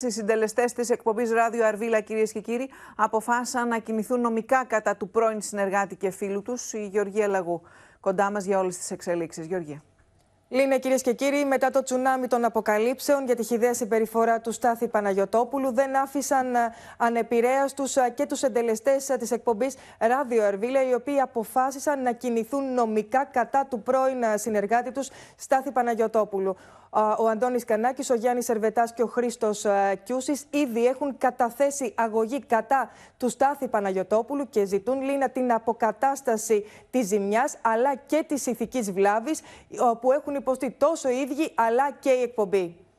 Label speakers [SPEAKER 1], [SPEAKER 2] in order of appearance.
[SPEAKER 1] Οι συντελεστές της εκπομπής Ράδιο Αρβίλα, κυρίες και κύριοι, αποφάσισαν να κινηθούν νομικά κατά του πρώην συνεργάτη και φίλου τους, η Γεωργία Λαγού. Κοντά μας για όλες τις εξελίξεις. Γεωργία.
[SPEAKER 2] Λίνα, κυρίες και κύριοι, μετά το τσουνάμι των αποκαλύψεων για τη χιδέα συμπεριφορά του Στάθη Παναγιοτόπουλου, δεν άφησαν ε, ανεπηρέαστους ε, και τους εντελεστές ε, της εκπομπής Ράδιο Ερβίλια, οι οποίοι αποφάσισαν να κινηθούν νομικά κατά του πρώην συνεργάτη τους Στάθη Παναγιοτόπουλου. Ο Αντώνης Κανάκης, ο Γιάννης Σερβετάς και ο Χρήστος Κιούσης ήδη έχουν καταθέσει αγωγή κατά του Στάθη Παναγιοτόπουλου και ζητούν Λίνα την αποκατάσταση της ζημιάς αλλά και της ηθικής βλάβης που έχουν υποστεί τόσο οι ίδιοι αλλά και η εκπομπή.